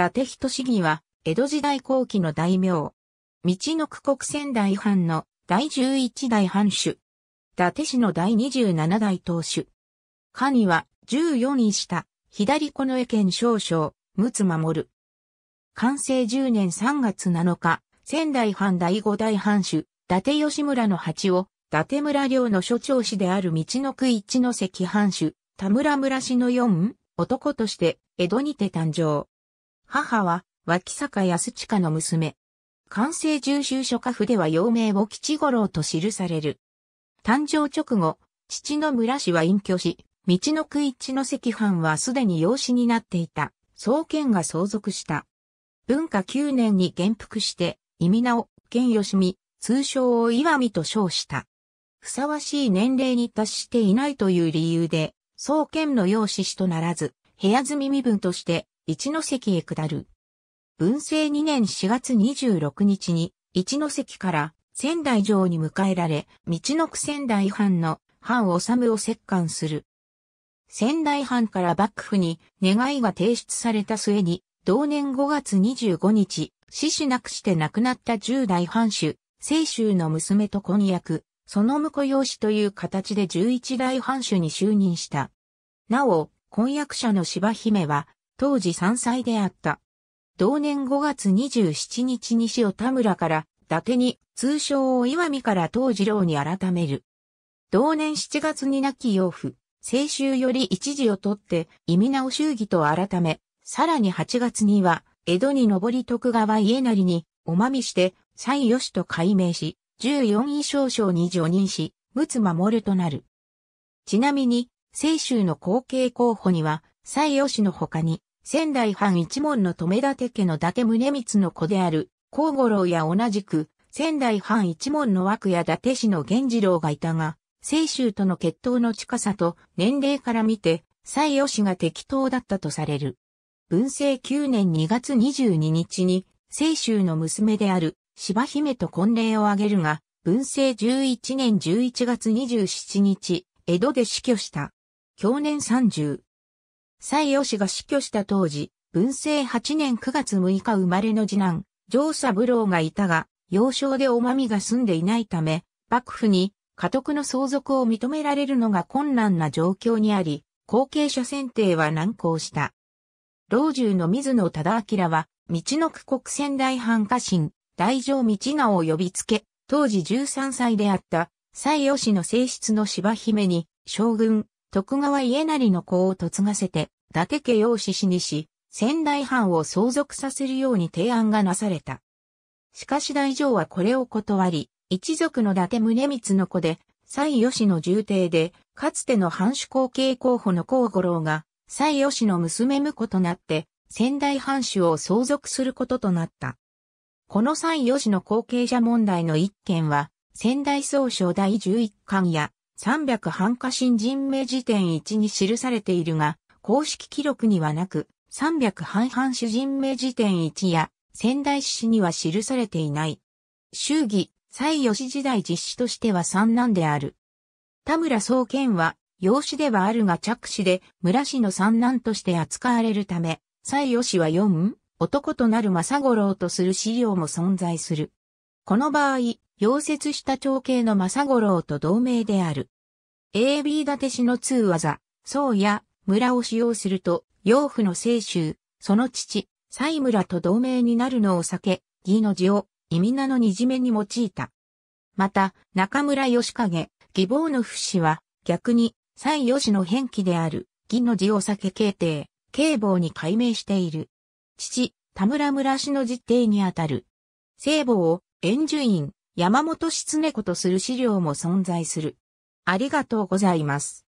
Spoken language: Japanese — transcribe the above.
伊達人市議は、江戸時代後期の大名。道の区国仙台藩の第11代藩主。伊達市の第27代当主。下には、14位下、左近衛県少将、陸奥守。完成10年3月7日、仙台藩第5代藩主、伊達吉村の八を、伊達村領の所長氏である道の区一の関藩主、田村村氏の四男として、江戸にて誕生。母は、脇坂安親の娘。関西重修書家府では幼名を吉五郎と記される。誕生直後、父の村氏は隠居し、道の区一の赤藩はすでに養子になっていた、宗研が相続した。文化9年に元服して、意味名を、県吉見、通称を岩見と称した。ふさわしい年齢に達していないという理由で、宗研の養子氏とならず、部屋住み身分として、一関へ下る。文政2年4月26日に、一関から仙台城に迎えられ、道のく仙台藩の藩治を接管する。仙台藩から幕府に願いが提出された末に、同年5月25日、死死なくして亡くなった十代藩主、清州の娘と婚約、その婿養子という形で十一代藩主に就任した。なお、婚約者の芝姫は、当時3歳であった。同年5月27日に塩田村から伊達に通称を岩見から東次郎に改める。同年7月に亡き養父、青州より一時を取って意味直衆議と改め、さらに8月には江戸に上り徳川家なりにおまみして、西吉と改名し、14位少将に除任し、陸奥守となる。ちなみに、清州の後継候補には、西吉の他に、仙台藩一門の留立家の伊達宗光の子である、孔五郎や同じく、仙台藩一門の枠や伊達氏の源次郎がいたが、清州との血統の近さと年齢から見て、西予氏が適当だったとされる。文政9年2月22日に、清州の娘である芝姫と婚礼を挙げるが、文政11年11月27日、江戸で死去した。去年30。西洋氏が死去した当時、文政8年9月6日生まれの次男、上三郎がいたが、幼少でおまみが住んでいないため、幕府に家督の相続を認められるのが困難な状況にあり、後継者選定は難航した。老中の水野忠明は、道の区国仙台藩家臣、大乗道直を呼びつけ、当時13歳であった、西洋氏の正室の芝姫に、将軍、徳川家成の子を嫁がせて、伊達家養子死にし、仙台藩を相続させるように提案がなされた。しかし大丈はこれを断り、一族の伊達宗光の子で、西吉の重帝で、かつての藩主後継候補の幸五郎が、西吉の娘婿となって、仙台藩主を相続することとなった。この西吉の後継者問題の一件は、仙台総書第11巻や、300半家新人名辞典1に記されているが、公式記録にはなく、300半半主人名辞典1や仙台市には記されていない。衆儀、西吉時代実施としては三男である。田村総研は、養子ではあるが着手で村氏の三男として扱われるため、西吉は四男となる正五郎とする資料も存在する。この場合、溶接した長兄の正五郎と同盟である。AB 立て氏の通技、僧や村を使用すると、養父の清州、その父、西村と同盟になるのを避け、義の字を、意味名のにじめに用いた。また、中村義景、義母の不死は、逆に、西義の変記である、義の字を避け形定、警棒に改名している。父、田村村氏の実定にあたる。聖母を援助院、山本ね猫とする資料も存在する。ありがとうございます。